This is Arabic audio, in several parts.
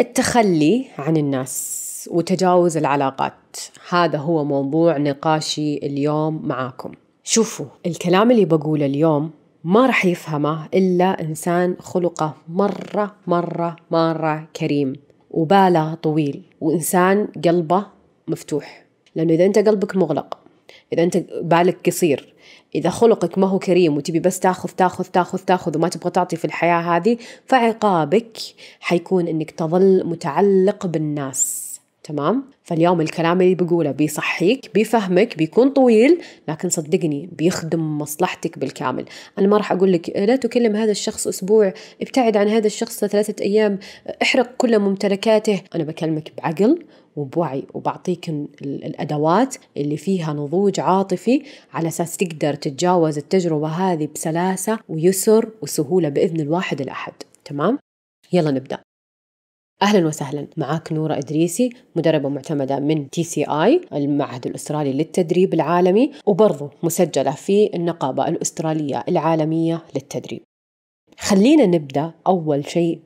التخلي عن الناس وتجاوز العلاقات هذا هو موضوع نقاشي اليوم معاكم شوفوا الكلام اللي بقوله اليوم ما رح يفهمه إلا إنسان خلقه مرة مرة مرة كريم وباله طويل وإنسان قلبه مفتوح لأنه إذا أنت قلبك مغلق إذا أنت بالك قصير إذا خلقك ما هو كريم وتبي بس تاخذ تاخذ تاخذ تاخذ وما تبغى تعطي في الحياة هذه فعقابك حيكون إنك تظل متعلق بالناس تمام فاليوم الكلام اللي بقوله بيصحيك بيفهمك بيكون طويل لكن صدقني بيخدم مصلحتك بالكامل انا ما راح اقول لك لا تكلم هذا الشخص اسبوع ابتعد عن هذا الشخص ثلاثه ايام احرق كل ممتلكاته انا بكلمك بعقل وبوعي وبعطيك الادوات اللي فيها نضوج عاطفي على اساس تقدر تتجاوز التجربه هذه بسلاسه ويسر وسهوله باذن الواحد الاحد تمام يلا نبدا اهلا وسهلا معاك نوره ادريسي مدربه معتمده من تي سي اي المعهد الاسترالي للتدريب العالمي وبرضه مسجله في النقابه الاستراليه العالميه للتدريب خلينا نبدا اول شيء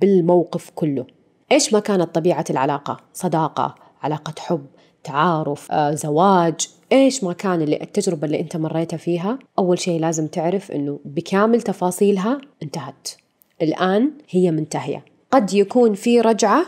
بالموقف كله ايش ما كانت طبيعه العلاقه صداقه علاقه حب تعارف آه، زواج ايش ما كان اللي التجربه اللي انت مريتها فيها اول شيء لازم تعرف انه بكامل تفاصيلها انتهت الان هي منتهيه قد يكون في رجعة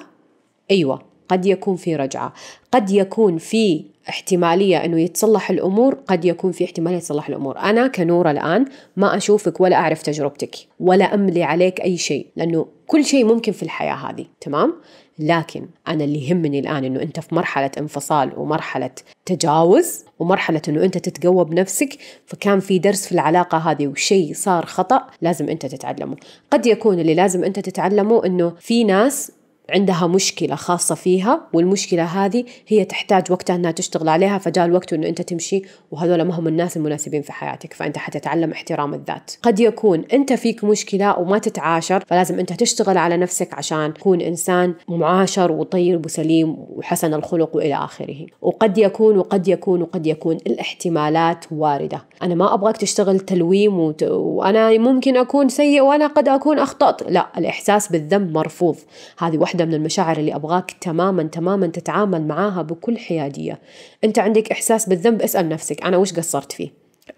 أيوة قد يكون في رجعة قد يكون في احتمالية أنه يتصلح الأمور قد يكون في احتمالية يتصلح الأمور أنا كنورة الآن ما أشوفك ولا أعرف تجربتك ولا أملي عليك أي شيء لأنه كل شيء ممكن في الحياة هذه تمام لكن أنا اللي يهمني الآن أنه أنت في مرحلة انفصال ومرحلة تجاوز ومرحلة أنه أنت تتقوى بنفسك فكان في درس في العلاقة هذه وشيء صار خطأ لازم أنت تتعلمه قد يكون اللي لازم أنت تتعلمه أنه في ناس عندها مشكلة خاصة فيها والمشكلة هذه هي تحتاج وقتها أنها تشتغل عليها فجاء الوقت أنه أنت تمشي وهذول ما هم الناس المناسبين في حياتك فأنت حتتعلم احترام الذات قد يكون أنت فيك مشكلة وما تتعاشر فلازم أنت تشتغل على نفسك عشان تكون إنسان معاشر وطيب وسليم وحسن الخلق وإلى آخره وقد يكون وقد يكون وقد يكون الاحتمالات واردة أنا ما أبغاك تشتغل تلويم وت... وأنا ممكن أكون سيء وأنا قد أكون أخطأت لا الإحساس بالذنب مرفوض هذه واحدة واحدة من المشاعر اللي أبغاك تماما تماما تتعامل معاها بكل حيادية أنت عندك إحساس بالذنب اسأل نفسك أنا وش قصرت فيه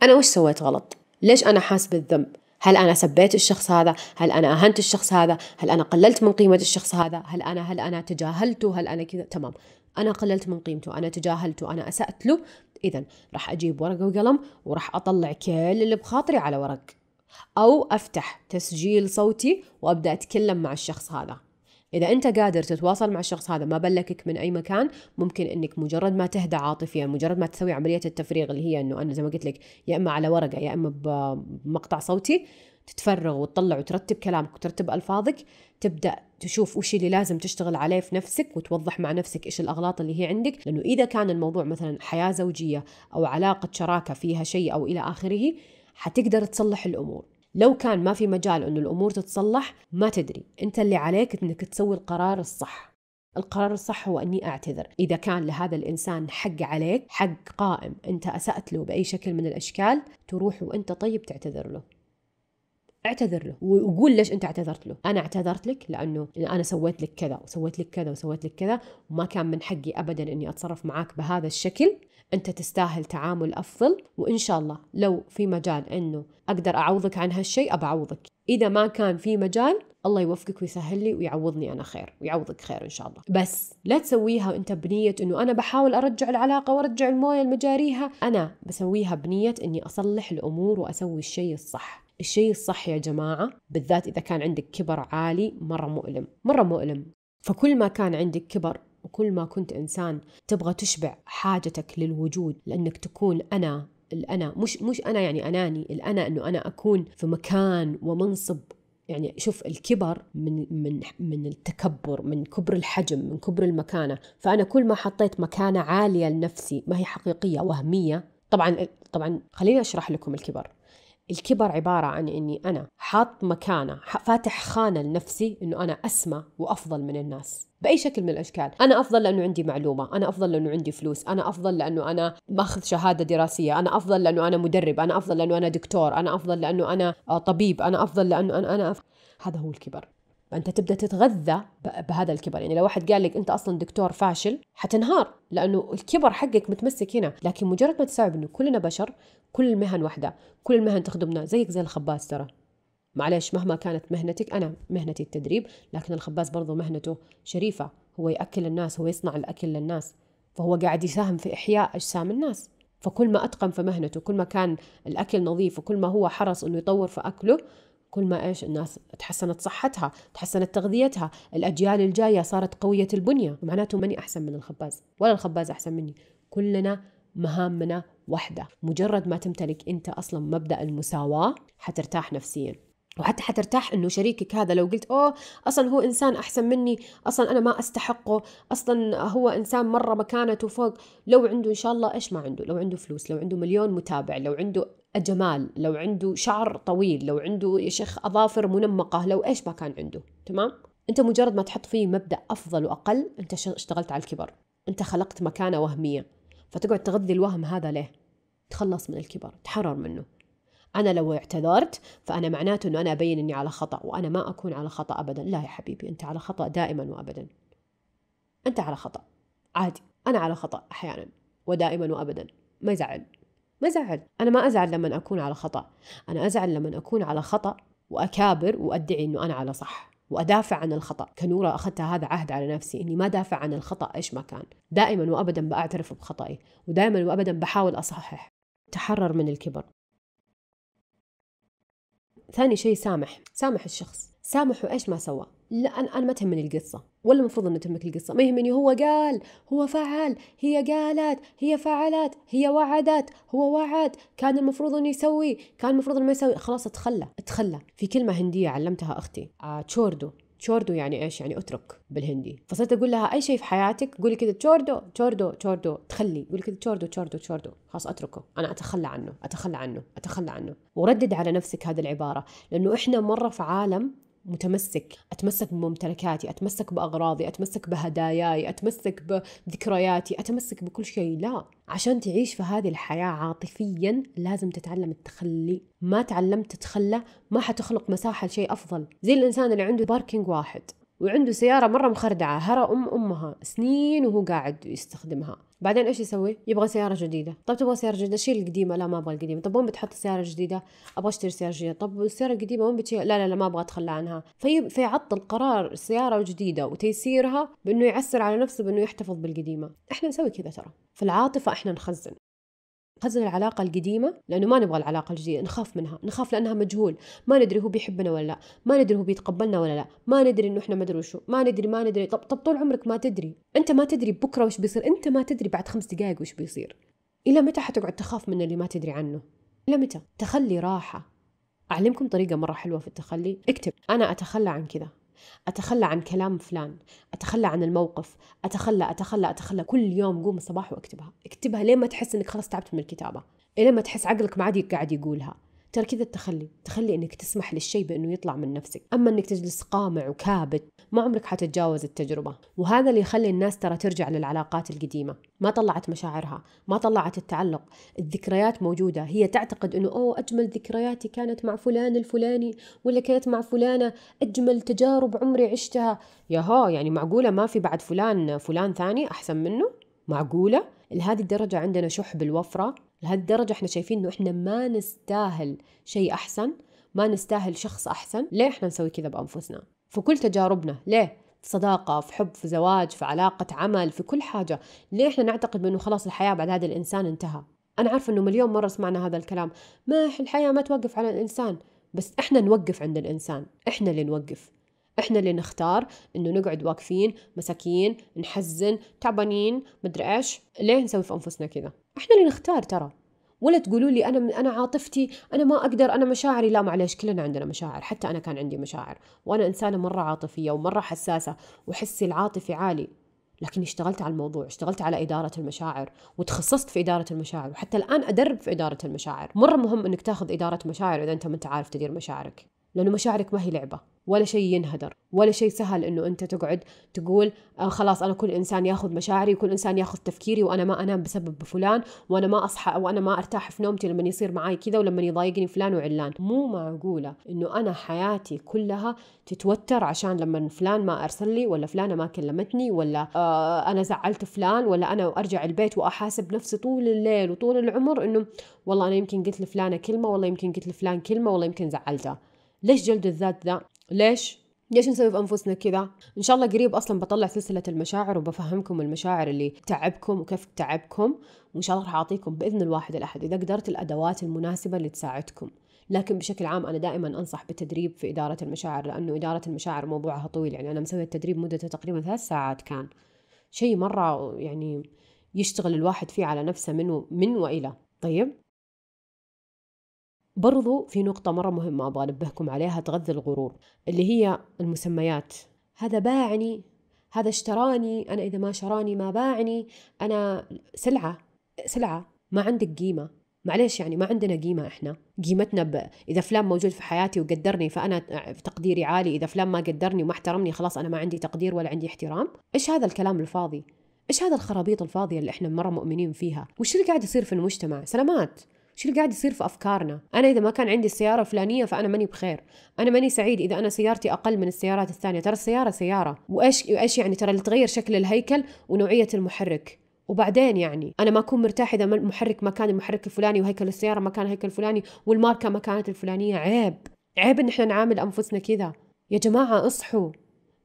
أنا وش سويت غلط ليش أنا حاس بالذنب هل أنا سبيت الشخص هذا؟ هل أنا أهنت الشخص هذا؟ هل أنا قللت من قيمة الشخص هذا؟ هل أنا هل أنا تجاهلته؟ هل أنا كذا؟ تمام، أنا قللت من قيمته، أنا تجاهلته، أنا أسأت له، إذا راح أجيب ورقة وقلم وراح أطلع كل اللي بخاطري على ورق، أو أفتح تسجيل صوتي وأبدأ أتكلم مع الشخص هذا، إذا أنت قادر تتواصل مع الشخص هذا ما بلكك من أي مكان ممكن أنك مجرد ما تهدى عاطفيا مجرد ما تسوي عملية التفريغ اللي هي أنه أنا زي ما قلت لك يا إما على ورقة يا إما بمقطع صوتي تتفرغ وتطلع وترتب كلامك وترتب ألفاظك تبدأ تشوف وش اللي لازم تشتغل عليه في نفسك وتوضح مع نفسك ايش الاغلاط اللي هي عندك لانه اذا كان الموضوع مثلا حياه زوجيه او علاقه شراكه فيها شيء او الى اخره حتقدر تصلح الامور لو كان ما في مجال انه الامور تتصلح ما تدري انت اللي عليك انك تسوي القرار الصح القرار الصح هو اني اعتذر اذا كان لهذا الانسان حق عليك حق قائم انت اسات له باي شكل من الاشكال تروح وانت طيب تعتذر له اعتذر له وقول ليش انت اعتذرت له انا اعتذرت لك لانه انا سويت لك كذا وسويت لك كذا وسويت لك كذا وما كان من حقي ابدا اني اتصرف معك بهذا الشكل انت تستاهل تعامل افضل وان شاء الله لو في مجال انه اقدر اعوضك عن هالشيء ابعوضك اذا ما كان في مجال الله يوفقك ويسهل لي ويعوضني انا خير ويعوضك خير ان شاء الله بس لا تسويها وانت بنيه انه انا بحاول ارجع العلاقه وارجع المويه المجاريها انا بسويها بنيه اني اصلح الامور واسوي الشيء الصح الشيء الصح يا جماعة بالذات إذا كان عندك كبر عالي مرة مؤلم مرة مؤلم فكل ما كان عندك كبر وكل ما كنت إنسان تبغى تشبع حاجتك للوجود لأنك تكون أنا الأنا مش مش أنا يعني أناني الأنا إنه أنا أكون في مكان ومنصب يعني شوف الكبر من من من التكبر من كبر الحجم من كبر المكانه فانا كل ما حطيت مكانه عاليه لنفسي ما هي حقيقيه وهميه طبعا طبعا خليني اشرح لكم الكبر الكبر عبارة عن إني أنا حاط مكانة فاتح خانة لنفسي إنه أنا أسمى وأفضل من الناس بأي شكل من الأشكال أنا أفضل لأنه عندي معلومة أنا أفضل لأنه عندي فلوس أنا أفضل لأنه أنا ماخذ شهادة دراسية أنا أفضل لأنه أنا مدرب أنا أفضل لأنه أنا دكتور أنا أفضل لأنه أنا آه، طبيب أنا أفضل لأنه أنا, أنا أفضل. هذا هو الكبر فانت تبدا تتغذى بهذا الكبر يعني لو واحد قال لك انت اصلا دكتور فاشل حتنهار لانه الكبر حقك متمسك هنا لكن مجرد ما تستوعب انه كلنا بشر كل المهن واحده كل المهن تخدمنا زيك زي الخباز ترى معلش مهما كانت مهنتك انا مهنتي التدريب لكن الخباز برضه مهنته شريفه هو ياكل الناس هو يصنع الاكل للناس فهو قاعد يساهم في احياء اجسام الناس فكل ما اتقن في مهنته كل ما كان الاكل نظيف وكل ما هو حرص انه يطور في اكله كل ما ايش الناس تحسنت صحتها تحسنت تغذيتها الاجيال الجايه صارت قويه البنيه معناته ماني احسن من الخباز ولا الخباز احسن مني كلنا مهامنا واحده مجرد ما تمتلك انت اصلا مبدا المساواه حترتاح نفسيا وحتى حترتاح انه شريكك هذا لو قلت اوه اصلا هو انسان احسن مني اصلا انا ما استحقه اصلا هو انسان مره مكانته فوق لو عنده ان شاء الله ايش ما عنده لو عنده فلوس لو عنده مليون متابع لو عنده جمال لو عنده شعر طويل لو عنده يا شيخ أظافر منمقة لو إيش ما كان عنده تمام أنت مجرد ما تحط فيه مبدأ أفضل وأقل أنت اشتغلت على الكبر أنت خلقت مكانة وهمية فتقعد تغذي الوهم هذا ليه تخلص من الكبر تحرر منه أنا لو اعتذرت فأنا معناته أنه أنا أبين أني على خطأ وأنا ما أكون على خطأ أبدا لا يا حبيبي أنت على خطأ دائما وأبدا أنت على خطأ عادي أنا على خطأ أحيانا ودائما وأبدا ما يزعل ما زعل أنا ما أزعل لما أكون على خطأ أنا أزعل لما أكون على خطأ وأكابر وأدعي أنه أنا على صح وادافع عن الخطا كنوره اخذت هذا عهد على نفسي اني ما دافع عن الخطا ايش ما كان دائما وابدا بعترف بخطأي ودائما وابدا بحاول اصحح تحرر من الكبر ثاني شيء سامح سامح الشخص سامحه ايش ما سوى لا انا انا ما تهمني القصه ولا المفروض انه تهمك القصه ما يهمني هو قال هو فعل هي قالت هي فعلت هي وعدت هو وعد كان المفروض انه يسوي كان المفروض انه ما يسوي خلاص اتخلى اتخلى في كلمه هنديه علمتها اختي آه تشوردو تشوردو يعني ايش يعني اترك بالهندي فصرت اقول لها اي شيء في حياتك قولي كذا تشوردو تشوردو تشوردو تخلي قولي كذا تشوردو تشوردو تشوردو خلاص اتركه انا اتخلى عنه اتخلى عنه اتخلى عنه وردد على نفسك هذه العباره لانه احنا مره في عالم متمسك أتمسك بممتلكاتي أتمسك بأغراضي أتمسك بهداياي أتمسك بذكرياتي أتمسك بكل شيء لا عشان تعيش في هذه الحياة عاطفيا لازم تتعلم التخلي ما تعلمت تتخلى ما حتخلق مساحة لشيء أفضل زي الإنسان اللي عنده باركينج واحد وعنده سيارة مرة مخردعة هرى أم أمها سنين وهو قاعد يستخدمها بعدين ايش يسوي؟ يبغى سيارة جديدة، طب تبغى سيارة جديدة شيل القديمة، لا ما ابغى القديمة، طب وين بتحط السيارة الجديدة؟ ابغى اشتري سيارة جديدة، طب السيارة القديمة وين بتشيل؟ لا لا لا ما ابغى اتخلى عنها، في فيعطل قرار السيارة الجديدة وتيسيرها بانه يعسر على نفسه بانه يحتفظ بالقديمة، احنا نسوي كذا ترى، في العاطفة احنا نخزن، قزل العلاقة القديمة لأنه ما نبغى العلاقة الجديدة نخاف منها نخاف لأنها مجهول ما ندري هو بيحبنا ولا لا ما ندري هو بيتقبلنا ولا لا ما ندري إنه إحنا مدري شو ما ندري ما ندري طب طب طول عمرك ما تدري أنت ما تدري بكرة وش بيصير أنت ما تدري بعد خمس دقائق وش بيصير إلى متى حتقعد تخاف من اللي ما تدري عنه إلى متى تخلي راحة أعلمكم طريقة مرة حلوة في التخلي اكتب أنا أتخلى عن كذا أتخلى عن كلام فلان أتخلى عن الموقف أتخلى أتخلى أتخلى كل يوم قوم الصباح واكتبها اكتبها لين ما تحس إنك خلاص تعبت من الكتابة لين ما تحس عقلك ما عاد قاعد يقولها ترى كذا التخلي التخلي انك تسمح للشيء بانه يطلع من نفسك اما انك تجلس قامع وكابت ما عمرك حتتجاوز التجربه وهذا اللي يخلي الناس ترى ترجع للعلاقات القديمه ما طلعت مشاعرها ما طلعت التعلق الذكريات موجوده هي تعتقد انه اوه اجمل ذكرياتي كانت مع فلان الفلاني ولا كانت مع فلانه اجمل تجارب عمري عشتها ياهو يعني معقوله ما في بعد فلان فلان ثاني احسن منه معقوله لهذه الدرجه عندنا شح بالوفره لهالدرجة احنا شايفين انه احنا ما نستاهل شيء احسن ما نستاهل شخص احسن ليه احنا نسوي كذا بانفسنا في كل تجاربنا ليه في صداقة في حب في زواج في علاقة عمل في كل حاجة ليه احنا نعتقد بأنه خلاص الحياة بعد هذا الإنسان انتهى أنا عارفة أنه مليون مرة سمعنا هذا الكلام ما الحياة ما توقف على الإنسان بس احنا نوقف عند الإنسان احنا اللي نوقف احنا اللي نختار انه نقعد واقفين مساكين نحزن تعبانين مدري ايش ليه نسوي في انفسنا كذا احنا اللي نختار ترى ولا تقولوا لي انا انا عاطفتي انا ما اقدر انا مشاعري لا معلش كلنا عندنا مشاعر حتى انا كان عندي مشاعر وانا انسانه مره عاطفيه ومره حساسه وحسي العاطفي عالي لكن اشتغلت على الموضوع اشتغلت على إدارة المشاعر وتخصصت في إدارة المشاعر وحتى الآن أدرب في إدارة المشاعر مرة مهم أنك تاخذ إدارة مشاعر إذا أنت ما أنت عارف تدير مشاعرك لأنه مشاعرك ما هي لعبة ولا شيء ينهدر ولا شيء سهل انه انت تقعد تقول آه خلاص انا كل انسان ياخذ مشاعري وكل انسان ياخذ تفكيري وانا ما انام بسبب فلان وانا ما اصحى وانا ما ارتاح في نومتي لما يصير معي كذا ولما يضايقني فلان وعلان مو معقوله انه انا حياتي كلها تتوتر عشان لما فلان ما ارسل لي ولا فلانه ما كلمتني ولا آه انا زعلت فلان ولا انا ارجع البيت واحاسب نفسي طول الليل وطول العمر انه والله انا يمكن قلت لفلانه كلمه والله يمكن قلت لفلان كلمه والله يمكن زعلته ليش جلد الذات ذا ليش ليش نسوي في انفسنا كذا؟ ان شاء الله قريب اصلا بطلع سلسله المشاعر وبفهمكم المشاعر اللي تعبكم وكيف تعبكم وان شاء الله راح اعطيكم باذن الواحد الاحد اذا قدرت الادوات المناسبه اللي تساعدكم. لكن بشكل عام انا دائما انصح بالتدريب في اداره المشاعر لانه اداره المشاعر موضوعها طويل يعني انا مسويه التدريب مدته تقريبا ثلاث ساعات كان شيء مره يعني يشتغل الواحد فيه على نفسه من من والى طيب برضو في نقطة مرة مهمة أبغى أنبهكم عليها تغذي الغرور اللي هي المسميات هذا باعني هذا اشتراني أنا إذا ما شراني ما باعني أنا سلعة سلعة ما عندك قيمة معليش يعني ما عندنا قيمة احنا قيمتنا ب... إذا فلان موجود في حياتي وقدرني فأنا تقديري عالي إذا فلان ما قدرني وما احترمني خلاص أنا ما عندي تقدير ولا عندي احترام إيش هذا الكلام الفاضي إيش هذا الخرابيط الفاضية اللي احنا مرة مؤمنين فيها وش اللي قاعد يصير في المجتمع سلامات شو اللي قاعد يصير في افكارنا انا اذا ما كان عندي السياره الفلانيه فانا ماني بخير انا ماني سعيد اذا انا سيارتي اقل من السيارات الثانيه ترى السياره سياره وايش ايش يعني ترى اللي تغير شكل الهيكل ونوعيه المحرك وبعدين يعني انا ما اكون مرتاح اذا المحرك ما كان المحرك الفلاني وهيكل السياره ما كان هيكل الفلاني والماركه ما كانت الفلانيه عيب عيب ان احنا نعامل انفسنا كذا يا جماعه اصحوا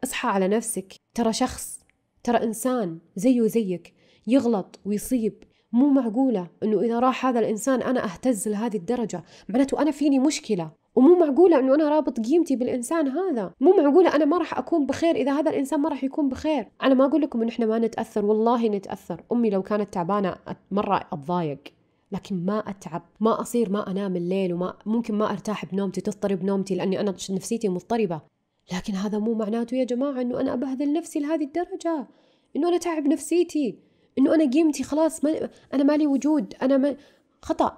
اصحى على نفسك ترى شخص ترى انسان زيه زيك يغلط ويصيب مو معقولة أنه إذا راح هذا الإنسان أنا أهتز لهذه الدرجة معناته أنا فيني مشكلة ومو معقولة أنه أنا رابط قيمتي بالإنسان هذا مو معقولة أنا ما راح أكون بخير إذا هذا الإنسان ما راح يكون بخير أنا ما أقول لكم إنه إحنا ما نتأثر والله نتأثر أمي لو كانت تعبانة مرة أتضايق لكن ما اتعب ما اصير ما انام الليل وما ممكن ما ارتاح بنومتي تضطرب نومتي لاني انا نفسيتي مضطربه لكن هذا مو معناته يا جماعه انه انا ابهذل نفسي لهذه الدرجه انه انا تعب نفسيتي انه انا قيمتي خلاص ما انا مالي وجود انا ما خطا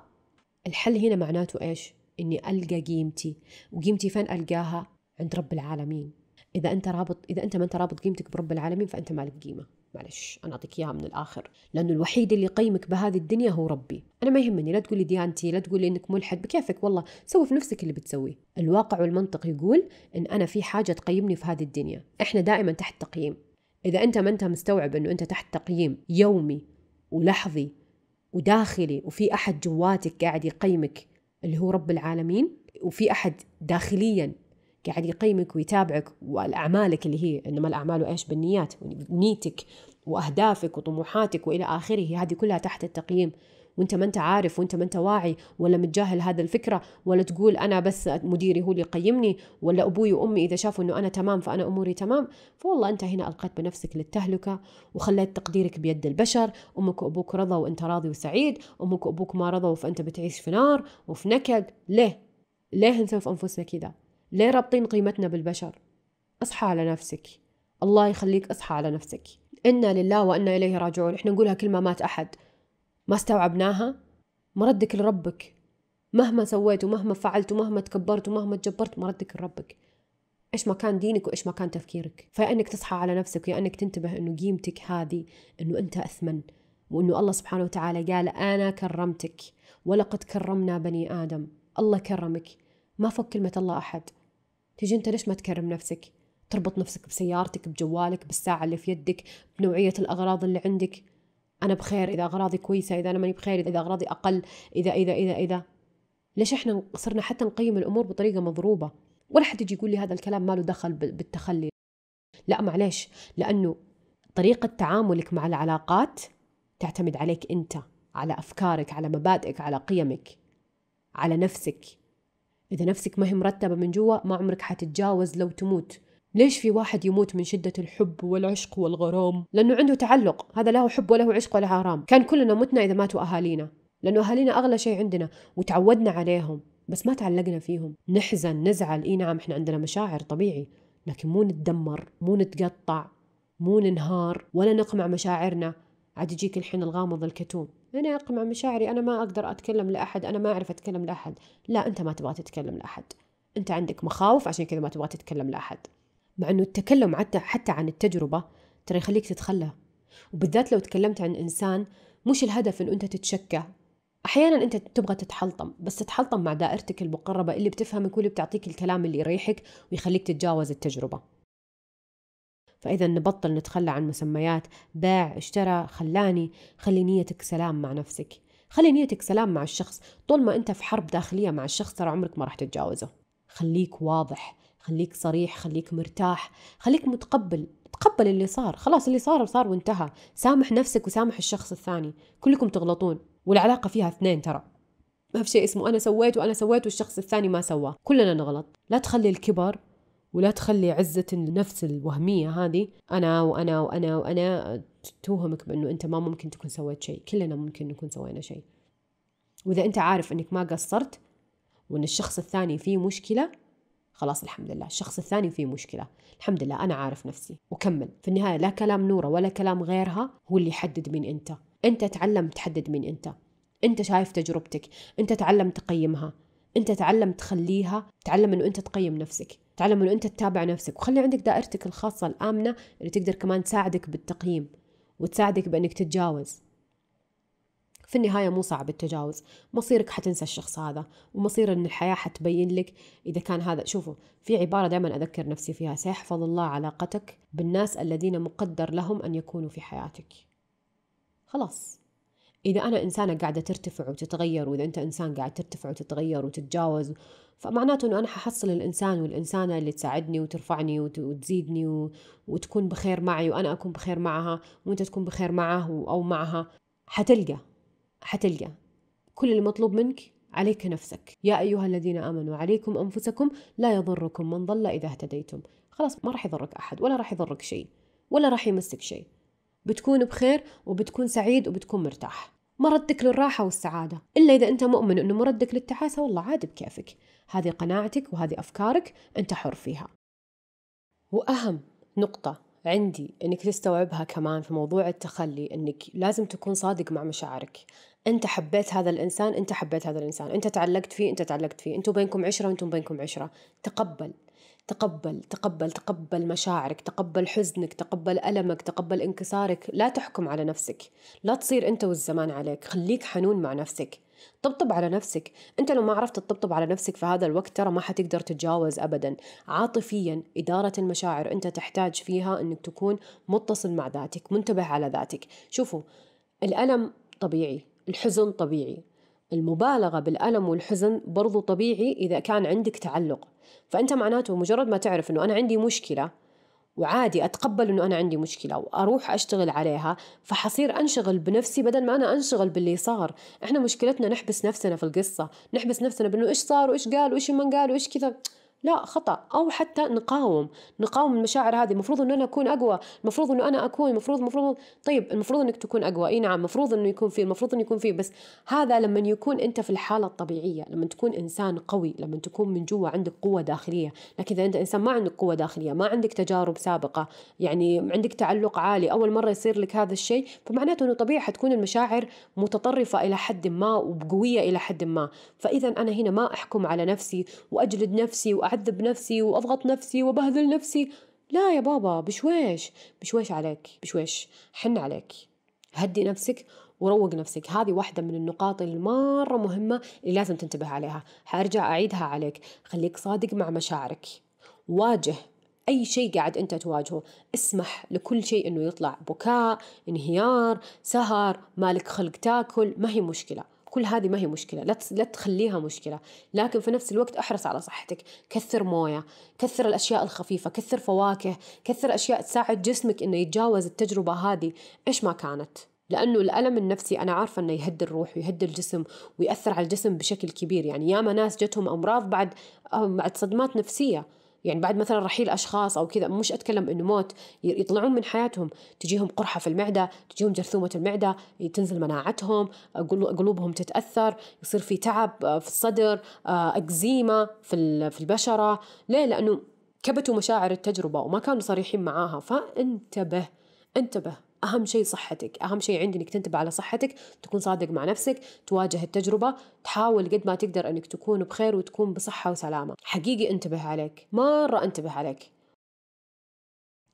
الحل هنا معناته ايش اني القى قيمتي وقيمتي فين القاها عند رب العالمين اذا انت رابط اذا انت ما انت رابط قيمتك برب العالمين فانت مالك قيمه معلش انا اعطيك اياها من الاخر لانه الوحيد اللي يقيمك بهذه الدنيا هو ربي انا ما يهمني لا تقولي ديانتي لا تقولي انك ملحد بكيفك والله سوي في نفسك اللي بتسويه الواقع والمنطق يقول ان انا في حاجه تقيمني في هذه الدنيا احنا دائما تحت تقييم إذا أنت ما أنت مستوعب أنه أنت تحت تقييم يومي ولحظي وداخلي وفي أحد جواتك قاعد يقيمك اللي هو رب العالمين وفي أحد داخليا قاعد يقيمك ويتابعك والأعمالك اللي هي إنما الأعمال وإيش بالنيات نيتك وأهدافك وطموحاتك وإلى آخره هذه كلها تحت التقييم وانت ما انت عارف وانت ما انت واعي ولا متجاهل هذا الفكره ولا تقول انا بس مديري هو اللي يقيمني ولا ابوي وامي اذا شافوا انه انا تمام فانا اموري تمام فوالله انت هنا القيت بنفسك للتهلكه وخليت تقديرك بيد البشر امك وابوك رضوا وانت راضي وسعيد امك وابوك ما رضوا فانت بتعيش في نار وفي نكد ليه ليه نسوي في انفسنا كذا ليه رابطين قيمتنا بالبشر اصحى على نفسك الله يخليك اصحى على نفسك انا لله وانا اليه راجعون احنا نقولها كل ما مات احد ما استوعبناها مردك لربك مهما سويت ومهما فعلت ومهما تكبرت ومهما تجبرت مردك لربك ايش ما كان دينك وايش ما كان تفكيرك فيا انك تصحى على نفسك ويا انك تنتبه انه قيمتك هذه انه انت اثمن وانه الله سبحانه وتعالى قال انا كرمتك ولقد كرمنا بني ادم الله كرمك ما فوق كلمه الله احد تجي انت ليش ما تكرم نفسك تربط نفسك بسيارتك بجوالك بالساعه اللي في يدك بنوعيه الاغراض اللي عندك أنا بخير إذا أغراضي كويسة إذا أنا ماني بخير إذا أغراضي أقل إذا إذا إذا إذا ليش إحنا صرنا حتى نقيم الأمور بطريقة مضروبة ولا حد يجي يقول لي هذا الكلام ما له دخل بالتخلي لا معليش لأنه طريقة تعاملك مع العلاقات تعتمد عليك أنت على أفكارك على مبادئك على قيمك على نفسك إذا نفسك ما هي مرتبة من جوا ما عمرك حتتجاوز لو تموت ليش في واحد يموت من شدة الحب والعشق والغرام؟ لأنه عنده تعلق، هذا لا هو حب ولا هو عشق ولا غرام، كان كلنا متنا إذا ماتوا أهالينا، لأنه أهالينا أغلى شيء عندنا وتعودنا عليهم، بس ما تعلقنا فيهم، نحزن، نزعل، إي نعم إحنا عندنا مشاعر طبيعي، لكن مو نتدمر، مو نتقطع، مو ننهار، ولا نقمع مشاعرنا، عاد يجيك الحين الغامض الكتوم، أنا أقمع مشاعري، أنا ما أقدر أتكلم لأحد، أنا ما أعرف أتكلم لأحد، لا أنت ما تبغى تتكلم لأحد، أنت عندك مخاوف عشان كذا ما تبغى تتكلم لأحد. مع أنه التكلم حتى عن التجربة ترى يخليك تتخلى وبالذات لو تكلمت عن إنسان مش الهدف أنه أنت تتشكى احيانا انت تبغى تتحلطم بس تتحلطم مع دائرتك المقربه اللي بتفهمك واللي بتعطيك الكلام اللي يريحك ويخليك تتجاوز التجربه فاذا نبطل نتخلى عن مسميات باع اشترى خلاني خلي نيتك سلام مع نفسك خلي نيتك سلام مع الشخص طول ما انت في حرب داخليه مع الشخص ترى عمرك ما راح تتجاوزه خليك واضح خليك صريح خليك مرتاح خليك متقبل تقبل اللي صار خلاص اللي صار صار وانتهى سامح نفسك وسامح الشخص الثاني كلكم تغلطون والعلاقة فيها اثنين ترى ما في شيء اسمه أنا سويت وأنا سويت والشخص الثاني ما سواه كلنا نغلط لا تخلي الكبر ولا تخلي عزة النفس الوهمية هذه أنا وأنا وأنا وأنا توهمك بأنه أنت ما ممكن تكون سويت شيء كلنا ممكن نكون سوينا شيء وإذا أنت عارف أنك ما قصرت وأن الشخص الثاني فيه مشكلة خلاص الحمد لله الشخص الثاني فيه مشكلة الحمد لله أنا عارف نفسي وكمل في النهاية لا كلام نورة ولا كلام غيرها هو اللي يحدد مين أنت أنت تعلم تحدد مين أنت أنت شايف تجربتك أنت تعلم تقيمها أنت تعلم تخليها تعلم أنه أنت تقيم نفسك تعلم أنه أنت تتابع نفسك وخلي عندك دائرتك الخاصة الآمنة اللي تقدر كمان تساعدك بالتقييم وتساعدك بأنك تتجاوز في النهاية مو صعب التجاوز مصيرك حتنسى الشخص هذا ومصير إن الحياة حتبين لك إذا كان هذا شوفوا في عبارة دائما أذكر نفسي فيها سيحفظ الله علاقتك بالناس الذين مقدر لهم أن يكونوا في حياتك خلاص إذا أنا إنسانة قاعدة ترتفع وتتغير وإذا أنت إنسان قاعد ترتفع وتتغير وتتجاوز فمعناته أنه أنا ححصل الإنسان والإنسانة اللي تساعدني وترفعني وتزيدني و... وتكون بخير معي وأنا أكون بخير معها وأنت تكون بخير معه أو معها حتلقى حتلقى كل المطلوب منك عليك نفسك يا أيها الذين آمنوا عليكم أنفسكم لا يضركم من ضل إذا اهتديتم خلاص ما راح يضرك أحد ولا راح يضرك شيء ولا راح يمسك شيء بتكون بخير وبتكون سعيد وبتكون مرتاح مردك للراحة والسعادة إلا إذا أنت مؤمن أنه مردك للتعاسة والله عادي بكيفك هذه قناعتك وهذه أفكارك أنت حر فيها وأهم نقطة عندي انك تستوعبها كمان في موضوع التخلي انك لازم تكون صادق مع مشاعرك انت حبيت هذا الانسان انت حبيت هذا الانسان انت تعلقت فيه انت تعلقت فيه انتم بينكم عشره انتم بينكم عشره تقبل تقبل تقبل تقبل مشاعرك تقبل حزنك تقبل ألمك تقبل انكسارك لا تحكم على نفسك لا تصير أنت والزمان عليك خليك حنون مع نفسك طبطب على نفسك انت لو ما عرفت تطبطب على نفسك في هذا الوقت ترى ما حتقدر تتجاوز ابدا عاطفيا اداره المشاعر انت تحتاج فيها انك تكون متصل مع ذاتك منتبه على ذاتك شوفوا الالم طبيعي الحزن طبيعي المبالغة بالألم والحزن برضو طبيعي إذا كان عندك تعلق فأنت معناته مجرد ما تعرف أنه أنا عندي مشكلة وعادي أتقبل أنه أنا عندي مشكلة وأروح أشتغل عليها فحصير أنشغل بنفسي بدل ما أنا أنشغل باللي صار إحنا مشكلتنا نحبس نفسنا في القصة نحبس نفسنا بأنه إيش صار وإيش قال وإيش من قال وإيش كذا لا خطا او حتى نقاوم نقاوم المشاعر هذه المفروض ان انا اكون اقوى المفروض انه انا اكون المفروض المفروض طيب المفروض انك تكون اقوى اي نعم المفروض انه يكون فيه المفروض انه يكون فيه بس هذا لما يكون انت في الحاله الطبيعيه لما تكون انسان قوي لما تكون من جوا عندك قوه داخليه لكن اذا انت انسان ما عندك قوه داخليه ما عندك تجارب سابقه يعني عندك تعلق عالي اول مره يصير لك هذا الشيء فمعناته انه طبيعي حتكون المشاعر متطرفه الى حد ما وقويه الى حد ما فاذا انا هنا ما احكم على نفسي واجلد نفسي وأ واعذب نفسي واضغط نفسي وبهذل نفسي لا يا بابا بشويش بشويش عليك بشويش حن عليك هدي نفسك وروق نفسك هذه واحدة من النقاط المرة مهمة اللي لازم تنتبه عليها حارجع أعيدها عليك خليك صادق مع مشاعرك واجه أي شيء قاعد أنت تواجهه اسمح لكل شيء أنه يطلع بكاء انهيار سهر مالك خلق تاكل ما هي مشكلة كل هذه ما هي مشكله لا لا تخليها مشكله لكن في نفس الوقت احرص على صحتك كثر مويه كثر الاشياء الخفيفه كثر فواكه كثر اشياء تساعد جسمك انه يتجاوز التجربه هذه ايش ما كانت لانه الالم النفسي انا عارفه انه يهد الروح ويهد الجسم وياثر على الجسم بشكل كبير يعني ياما ناس جتهم امراض بعد آه، بعد صدمات نفسيه يعني بعد مثلا رحيل اشخاص او كذا مش اتكلم انه موت يطلعون من حياتهم تجيهم قرحه في المعده تجيهم جرثومه المعده تنزل مناعتهم قلوبهم تتاثر يصير في تعب آه، في الصدر آه، اكزيما في في البشره ليه لانه كبتوا مشاعر التجربه وما كانوا صريحين معاها فانتبه انتبه اهم شيء صحتك اهم شيء عندي انك تنتبه على صحتك تكون صادق مع نفسك تواجه التجربه تحاول قد ما تقدر انك تكون بخير وتكون بصحه وسلامه حقيقي انتبه عليك مره انتبه عليك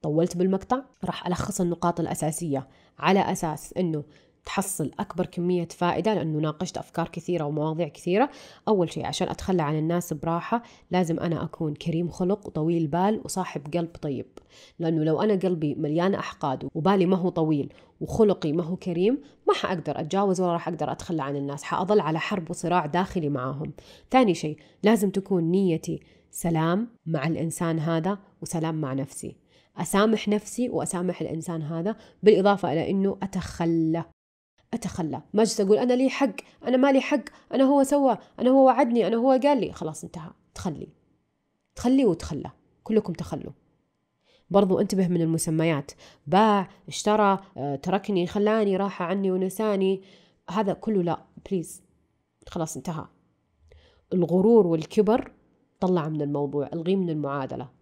طولت بالمقطع راح ألخص النقاط الأساسية على أساس أنه تحصل أكبر كمية فائدة لأنه ناقشت أفكار كثيرة ومواضيع كثيرة أول شيء عشان أتخلى عن الناس براحة لازم أنا أكون كريم خلق وطويل بال وصاحب قلب طيب لأنه لو أنا قلبي مليان أحقاد وبالي ما هو طويل وخلقي ما هو كريم ما حأقدر أتجاوز ولا راح أقدر أتخلى عن الناس حأظل على حرب وصراع داخلي معاهم ثاني شيء لازم تكون نيتي سلام مع الإنسان هذا وسلام مع نفسي أسامح نفسي وأسامح الإنسان هذا بالإضافة إلى أنه أتخلى اتخلى ما جلست اقول انا لي حق انا مالي حق انا هو سوى انا هو وعدني انا هو قال لي خلاص انتهى تخلي تخلي وتخلى كلكم تخلوا برضو انتبه من المسميات باع اشترى آه، تركني خلاني راح عني ونساني هذا كله لا بليز خلاص انتهى الغرور والكبر طلع من الموضوع الغي من المعادلة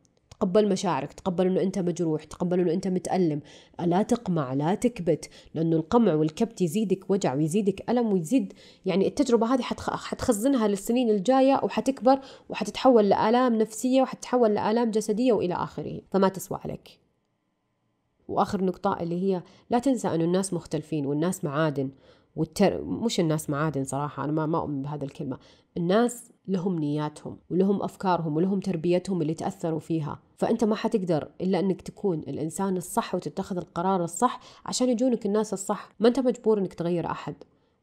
تقبل مشاعرك تقبل انه انت مجروح تقبل انه انت متألم لا تقمع لا تكبت لانه القمع والكبت يزيدك وجع ويزيدك ألم ويزيد يعني التجربة هذه حتخزنها للسنين الجاية وحتكبر وحتتحول لآلام نفسية وحتتحول لآلام جسدية وإلى آخره فما تسوى عليك واخر نقطه اللي هي لا تنسى انه الناس مختلفين والناس معادن والتر... مش الناس معادن صراحه انا ما ما اؤمن بهذه الكلمه الناس لهم نياتهم ولهم افكارهم ولهم تربيتهم اللي تاثروا فيها فأنت ما حتقدر إلا أنك تكون الإنسان الصح وتتخذ القرار الصح عشان يجونك الناس الصح ما أنت مجبور أنك تغير أحد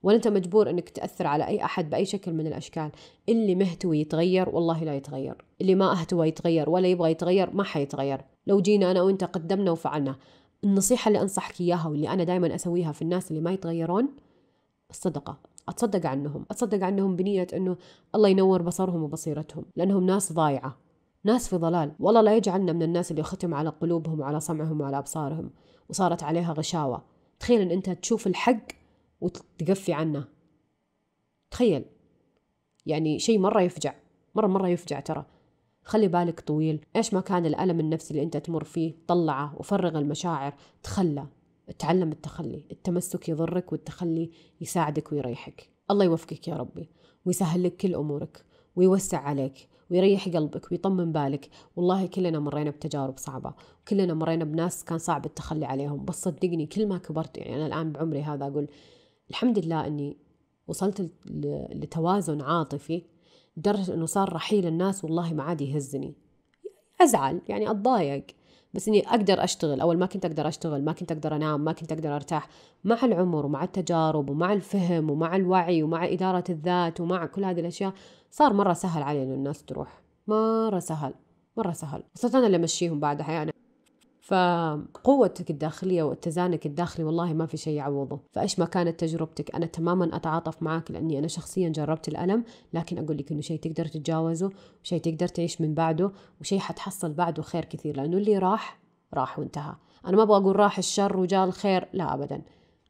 ولا أنت مجبور أنك تأثر على أي أحد بأي شكل من الأشكال اللي مهتوي يتغير والله لا يتغير اللي ما أهتوى يتغير ولا يبغى يتغير ما حيتغير لو جينا أنا وأنت قدمنا وفعلنا النصيحة اللي أنصحك إياها واللي أنا دائما أسويها في الناس اللي ما يتغيرون الصدقة أتصدق عنهم أتصدق عنهم بنية أنه الله ينور بصرهم وبصيرتهم لأنهم ناس ضايعة ناس في ضلال والله لا يجعلنا من الناس اللي ختم على قلوبهم وعلى سمعهم وعلى أبصارهم وصارت عليها غشاوة تخيل أن أنت تشوف الحق وتقفي عنه تخيل يعني شيء مرة يفجع مرة مرة يفجع ترى خلي بالك طويل إيش ما كان الألم النفسي اللي أنت تمر فيه طلعه وفرغ المشاعر تخلى تعلم التخلي التمسك يضرك والتخلي يساعدك ويريحك الله يوفقك يا ربي ويسهل لك كل أمورك ويوسع عليك ويريح قلبك ويطمن بالك والله كلنا مرينا بتجارب صعبة كلنا مرينا بناس كان صعب التخلي عليهم بس صدقني كل ما كبرت يعني أنا الآن بعمري هذا أقول الحمد لله أني وصلت لتوازن عاطفي لدرجة أنه صار رحيل الناس والله ما عاد يهزني أزعل يعني أتضايق بس اني اقدر اشتغل اول ما كنت اقدر اشتغل ما كنت اقدر انام ما كنت اقدر ارتاح مع العمر ومع التجارب ومع الفهم ومع الوعي ومع اداره الذات ومع كل هذه الاشياء صار مره سهل علي انه الناس تروح مره سهل مره سهل خصوصا انا اللي امشيهم بعد احيانا فقوتك الداخلية واتزانك الداخلي والله ما في شيء يعوضه فإيش ما كانت تجربتك أنا تماما أتعاطف معك لأني أنا شخصيا جربت الألم لكن أقول لك إنه شيء تقدر تتجاوزه وشيء تقدر تعيش من بعده وشيء حتحصل بعده خير كثير لأنه اللي راح راح وانتهى أنا ما أبغى أقول راح الشر وجاء الخير لا أبدا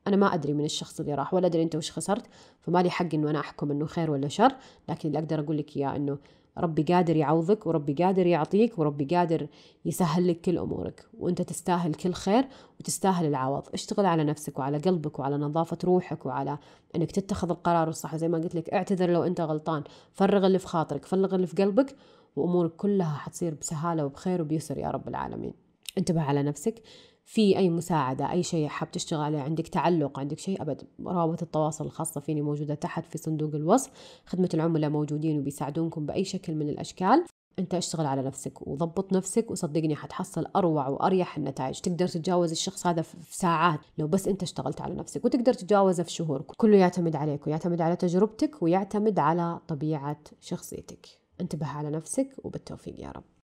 أنا ما أدري من الشخص اللي راح ولا أدري أنت وش خسرت فما لي حق إنه أنا أحكم إنه خير ولا شر لكن اللي أقدر أقول لك إياه إنه ربي قادر يعوضك وربي قادر يعطيك وربي قادر يسهل لك كل أمورك وأنت تستاهل كل خير وتستاهل العوض اشتغل على نفسك وعلى قلبك وعلى نظافة روحك وعلى أنك تتخذ القرار الصح زي ما قلت لك اعتذر لو أنت غلطان فرغ اللي في خاطرك فرغ اللي في قلبك وأمورك كلها حتصير بسهالة وبخير وبيسر يا رب العالمين انتبه على نفسك في أي مساعدة أي شيء حاب تشتغل عليه عندك تعلق عندك شيء أبد روابط التواصل الخاصة فيني موجودة تحت في صندوق الوصف خدمة العملاء موجودين وبيساعدونكم بأي شكل من الأشكال انت اشتغل على نفسك وضبط نفسك وصدقني حتحصل اروع واريح النتائج تقدر تتجاوز الشخص هذا في ساعات لو بس انت اشتغلت على نفسك وتقدر تتجاوزه في شهور كله يعتمد عليك ويعتمد على تجربتك ويعتمد على طبيعه شخصيتك انتبه على نفسك وبالتوفيق يا رب